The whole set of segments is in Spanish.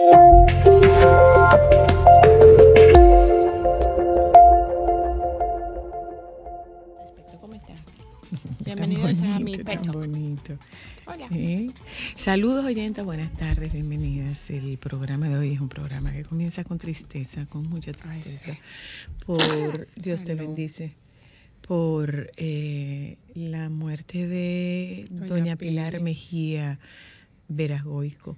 Bienvenidos a mi pecho. ¿Eh? Saludos oyentes, buenas tardes, bienvenidas. El programa de hoy es un programa que comienza con tristeza, con mucha tristeza. Por Dios te bendice. Por eh, la muerte de Doña, Pilar Mejía Verasgoico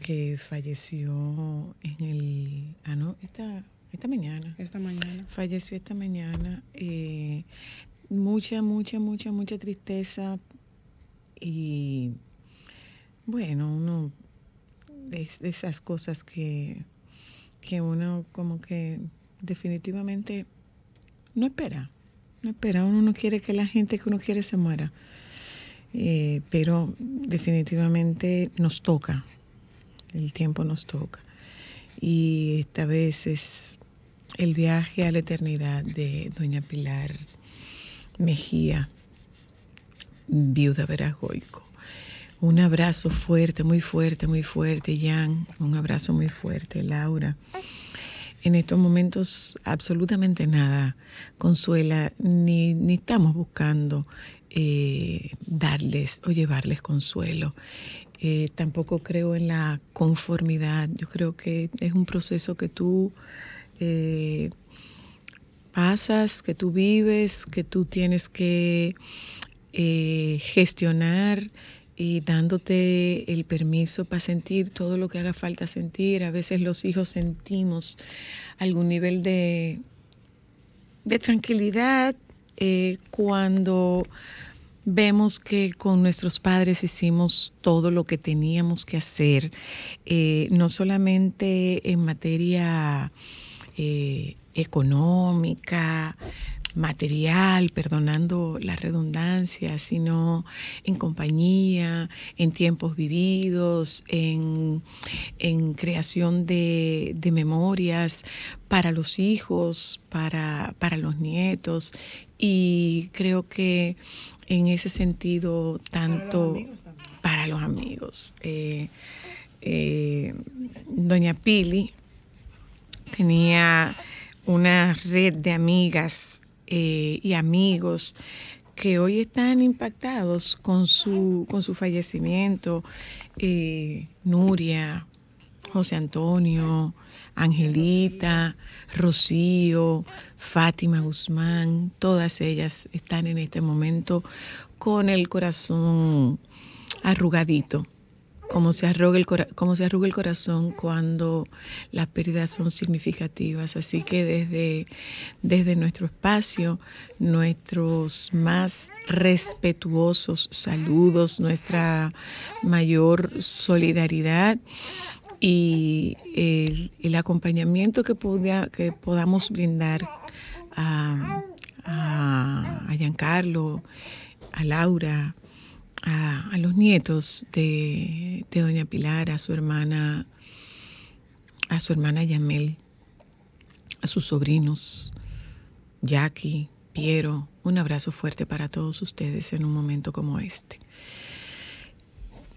que falleció en el... Ah, no, esta, esta mañana. Esta mañana. Falleció esta mañana. Eh, mucha, mucha, mucha, mucha tristeza. Y bueno, uno... de esas cosas que, que uno como que definitivamente no espera. No espera, uno no quiere que la gente que uno quiere se muera. Eh, pero definitivamente nos toca, el tiempo nos toca. Y esta vez es el viaje a la eternidad de doña Pilar Mejía, viuda veragoico. Un abrazo fuerte, muy fuerte, muy fuerte, Jan. Un abrazo muy fuerte, Laura en estos momentos absolutamente nada consuela, ni, estamos buscando eh, darles o llevarles consuelo. Eh, tampoco creo en la conformidad, yo creo que es un proceso que tú eh, pasas, que tú vives, que tú tienes que gestionar y eh, dándote el permiso para sentir todo lo que haga falta sentir. A veces los hijos sentimos algún nivel de, de tranquilidad eh, cuando vemos que con nuestros padres hicimos todo lo que teníamos que hacer, eh, no solamente en materia económica, material, perdonando la redundancia, sino en compañía, en tiempos vividos, en, creación de, memorias para los hijos, para, para los nietos. Y creo que en ese sentido, tanto para los amigos. Eh, eh, doña Pili tenía una red de amigas eh, y amigos que hoy están impactados con su, con su fallecimiento. Eh, Nuria, José Antonio, Angelita, Rocío, Fátima Guzmán, todas ellas están en este momento con el corazón arrugadito como se, arruga el como se arruga el corazón cuando las pérdidas son significativas. Así que desde, desde nuestro espacio, nuestros más respetuosos saludos, nuestra mayor solidaridad y el, acompañamiento que, que podamos brindar a, a, a Giancarlo, a Laura, a, los nietos de, doña Pilar, a su hermana, a su hermana Yamel, a sus sobrinos, Jackie, Piero, un abrazo fuerte para todos ustedes en un momento como este.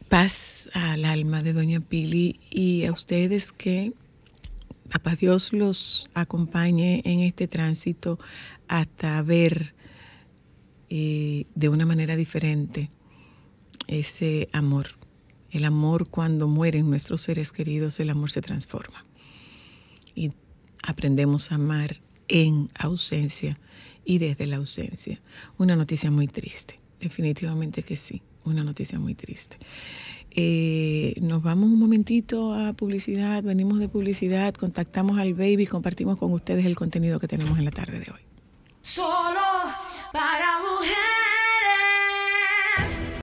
Paz al alma de doña Pili y a ustedes que a paz Dios los acompañe en este tránsito hasta ver eh, de una manera diferente ese amor. El amor cuando mueren nuestros seres queridos, el amor se transforma. Y aprendemos a amar en ausencia y desde la ausencia. Una noticia muy triste, definitivamente que sí, una noticia muy triste. Eh, nos vamos un momentito a publicidad, venimos de publicidad, contactamos al baby, compartimos con ustedes el contenido que tenemos en la tarde de hoy. Solo para mujeres.